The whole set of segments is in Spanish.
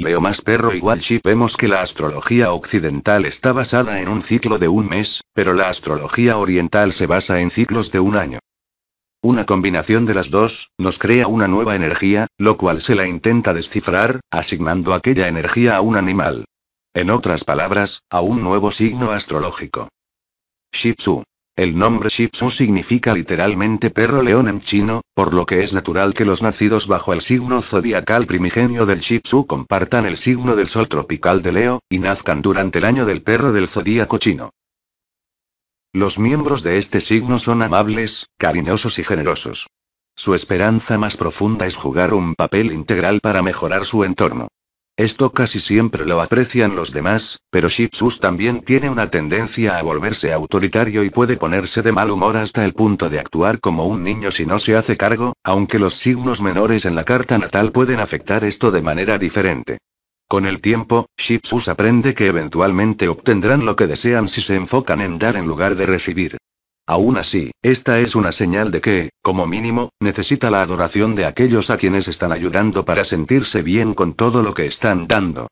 Leo más perro igual vemos que la astrología occidental está basada en un ciclo de un mes, pero la astrología oriental se basa en ciclos de un año. Una combinación de las dos, nos crea una nueva energía, lo cual se la intenta descifrar, asignando aquella energía a un animal. En otras palabras, a un nuevo signo astrológico. Shih Tzu. El nombre Shih Tzu significa literalmente perro león en chino, por lo que es natural que los nacidos bajo el signo zodiacal primigenio del Shih Tzu compartan el signo del sol tropical de Leo, y nazcan durante el año del perro del zodíaco chino. Los miembros de este signo son amables, cariñosos y generosos. Su esperanza más profunda es jugar un papel integral para mejorar su entorno. Esto casi siempre lo aprecian los demás, pero Shih también tiene una tendencia a volverse autoritario y puede ponerse de mal humor hasta el punto de actuar como un niño si no se hace cargo, aunque los signos menores en la carta natal pueden afectar esto de manera diferente. Con el tiempo, Shih aprende que eventualmente obtendrán lo que desean si se enfocan en dar en lugar de recibir. Aún así, esta es una señal de que, como mínimo, necesita la adoración de aquellos a quienes están ayudando para sentirse bien con todo lo que están dando.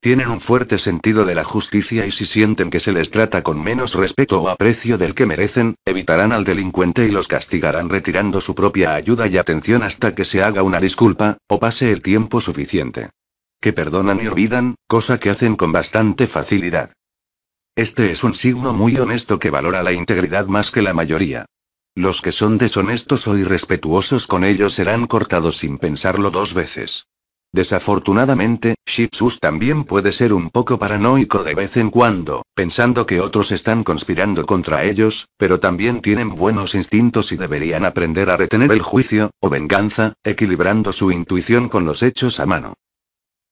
Tienen un fuerte sentido de la justicia y si sienten que se les trata con menos respeto o aprecio del que merecen, evitarán al delincuente y los castigarán retirando su propia ayuda y atención hasta que se haga una disculpa, o pase el tiempo suficiente. Que perdonan y olvidan, cosa que hacen con bastante facilidad. Este es un signo muy honesto que valora la integridad más que la mayoría. Los que son deshonestos o irrespetuosos con ellos serán cortados sin pensarlo dos veces. Desafortunadamente, Shih también puede ser un poco paranoico de vez en cuando, pensando que otros están conspirando contra ellos, pero también tienen buenos instintos y deberían aprender a retener el juicio, o venganza, equilibrando su intuición con los hechos a mano.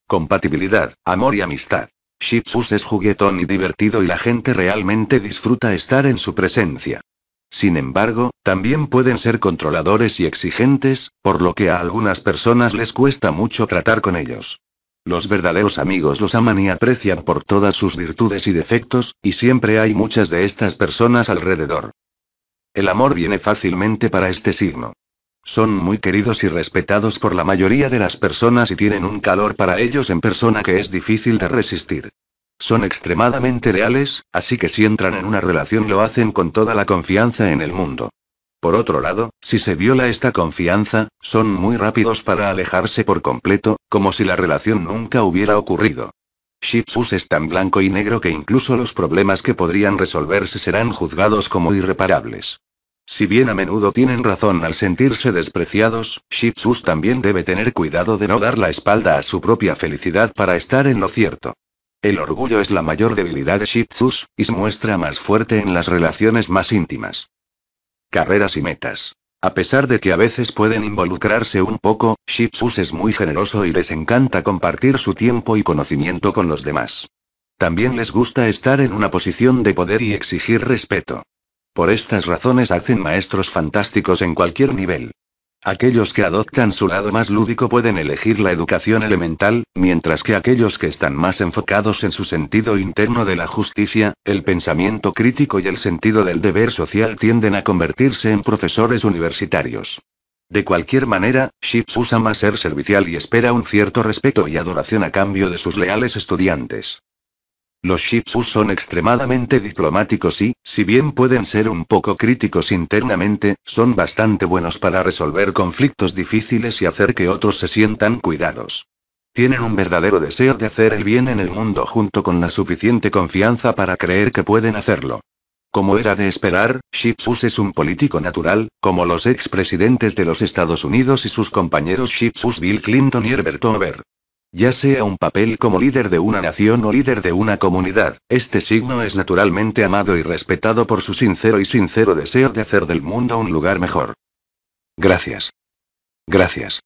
Compatibilidad, amor y amistad. Shih es juguetón y divertido y la gente realmente disfruta estar en su presencia. Sin embargo, también pueden ser controladores y exigentes, por lo que a algunas personas les cuesta mucho tratar con ellos. Los verdaderos amigos los aman y aprecian por todas sus virtudes y defectos, y siempre hay muchas de estas personas alrededor. El amor viene fácilmente para este signo. Son muy queridos y respetados por la mayoría de las personas y tienen un calor para ellos en persona que es difícil de resistir. Son extremadamente leales, así que si entran en una relación lo hacen con toda la confianza en el mundo. Por otro lado, si se viola esta confianza, son muy rápidos para alejarse por completo, como si la relación nunca hubiera ocurrido. Shih es tan blanco y negro que incluso los problemas que podrían resolverse serán juzgados como irreparables. Si bien a menudo tienen razón al sentirse despreciados, Tzu también debe tener cuidado de no dar la espalda a su propia felicidad para estar en lo cierto. El orgullo es la mayor debilidad de Tzu, y se muestra más fuerte en las relaciones más íntimas. Carreras y metas. A pesar de que a veces pueden involucrarse un poco, Tzu es muy generoso y les encanta compartir su tiempo y conocimiento con los demás. También les gusta estar en una posición de poder y exigir respeto. Por estas razones hacen maestros fantásticos en cualquier nivel. Aquellos que adoptan su lado más lúdico pueden elegir la educación elemental, mientras que aquellos que están más enfocados en su sentido interno de la justicia, el pensamiento crítico y el sentido del deber social tienden a convertirse en profesores universitarios. De cualquier manera, Ships usa más ser servicial y espera un cierto respeto y adoración a cambio de sus leales estudiantes. Los Shih son extremadamente diplomáticos y, si bien pueden ser un poco críticos internamente, son bastante buenos para resolver conflictos difíciles y hacer que otros se sientan cuidados. Tienen un verdadero deseo de hacer el bien en el mundo junto con la suficiente confianza para creer que pueden hacerlo. Como era de esperar, Shih es un político natural, como los expresidentes de los Estados Unidos y sus compañeros Shih Bill Clinton y Herbert Hoover. Ya sea un papel como líder de una nación o líder de una comunidad, este signo es naturalmente amado y respetado por su sincero y sincero deseo de hacer del mundo un lugar mejor. Gracias. Gracias.